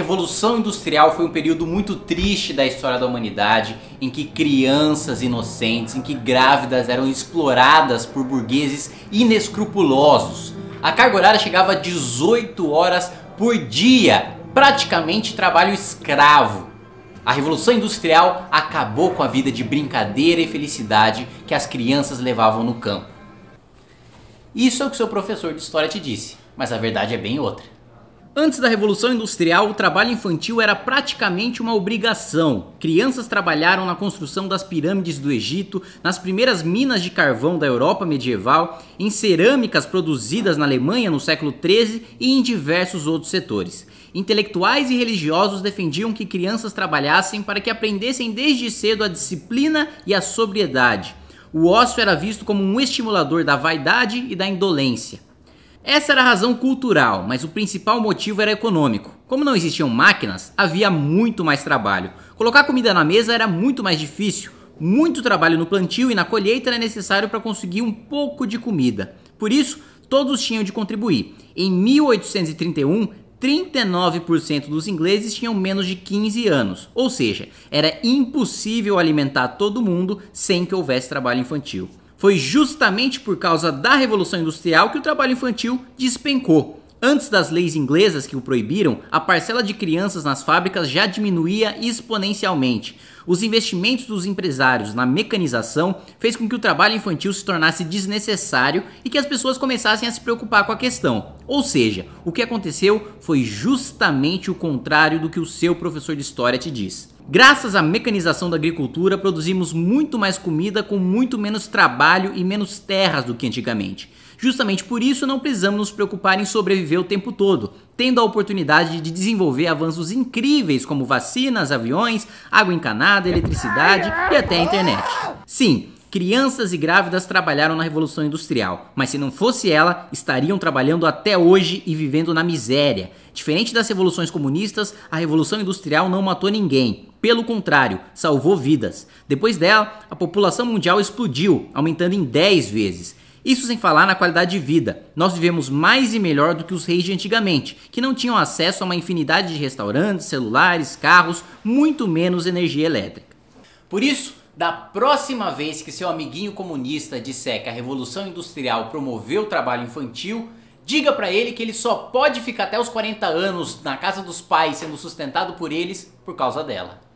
Revolução Industrial foi um período muito triste da história da humanidade, em que crianças inocentes, em que grávidas eram exploradas por burgueses inescrupulosos. A carga horária chegava a 18 horas por dia, praticamente trabalho escravo. A Revolução Industrial acabou com a vida de brincadeira e felicidade que as crianças levavam no campo. Isso é o que seu professor de história te disse, mas a verdade é bem outra. Antes da Revolução Industrial, o trabalho infantil era praticamente uma obrigação. Crianças trabalharam na construção das pirâmides do Egito, nas primeiras minas de carvão da Europa medieval, em cerâmicas produzidas na Alemanha no século XIII e em diversos outros setores. Intelectuais e religiosos defendiam que crianças trabalhassem para que aprendessem desde cedo a disciplina e a sobriedade. O ócio era visto como um estimulador da vaidade e da indolência. Essa era a razão cultural, mas o principal motivo era econômico. Como não existiam máquinas, havia muito mais trabalho. Colocar comida na mesa era muito mais difícil. Muito trabalho no plantio e na colheita era necessário para conseguir um pouco de comida. Por isso, todos tinham de contribuir. Em 1831, 39% dos ingleses tinham menos de 15 anos, ou seja, era impossível alimentar todo mundo sem que houvesse trabalho infantil. Foi justamente por causa da Revolução Industrial que o trabalho infantil despencou. Antes das leis inglesas que o proibiram, a parcela de crianças nas fábricas já diminuía exponencialmente. Os investimentos dos empresários na mecanização fez com que o trabalho infantil se tornasse desnecessário e que as pessoas começassem a se preocupar com a questão. Ou seja, o que aconteceu foi justamente o contrário do que o seu professor de história te diz. Graças à mecanização da agricultura, produzimos muito mais comida com muito menos trabalho e menos terras do que antigamente. Justamente por isso, não precisamos nos preocupar em sobreviver o tempo todo, tendo a oportunidade de desenvolver avanços incríveis como vacinas, aviões, água encanada, eletricidade e até a internet. Sim, crianças e grávidas trabalharam na Revolução Industrial, mas se não fosse ela, estariam trabalhando até hoje e vivendo na miséria. Diferente das revoluções comunistas, a Revolução Industrial não matou ninguém, pelo contrário, salvou vidas. Depois dela, a população mundial explodiu, aumentando em 10 vezes. Isso sem falar na qualidade de vida. Nós vivemos mais e melhor do que os reis de antigamente, que não tinham acesso a uma infinidade de restaurantes, celulares, carros, muito menos energia elétrica. Por isso, da próxima vez que seu amiguinho comunista disser que a Revolução Industrial promoveu o trabalho infantil, diga para ele que ele só pode ficar até os 40 anos na casa dos pais sendo sustentado por eles por causa dela.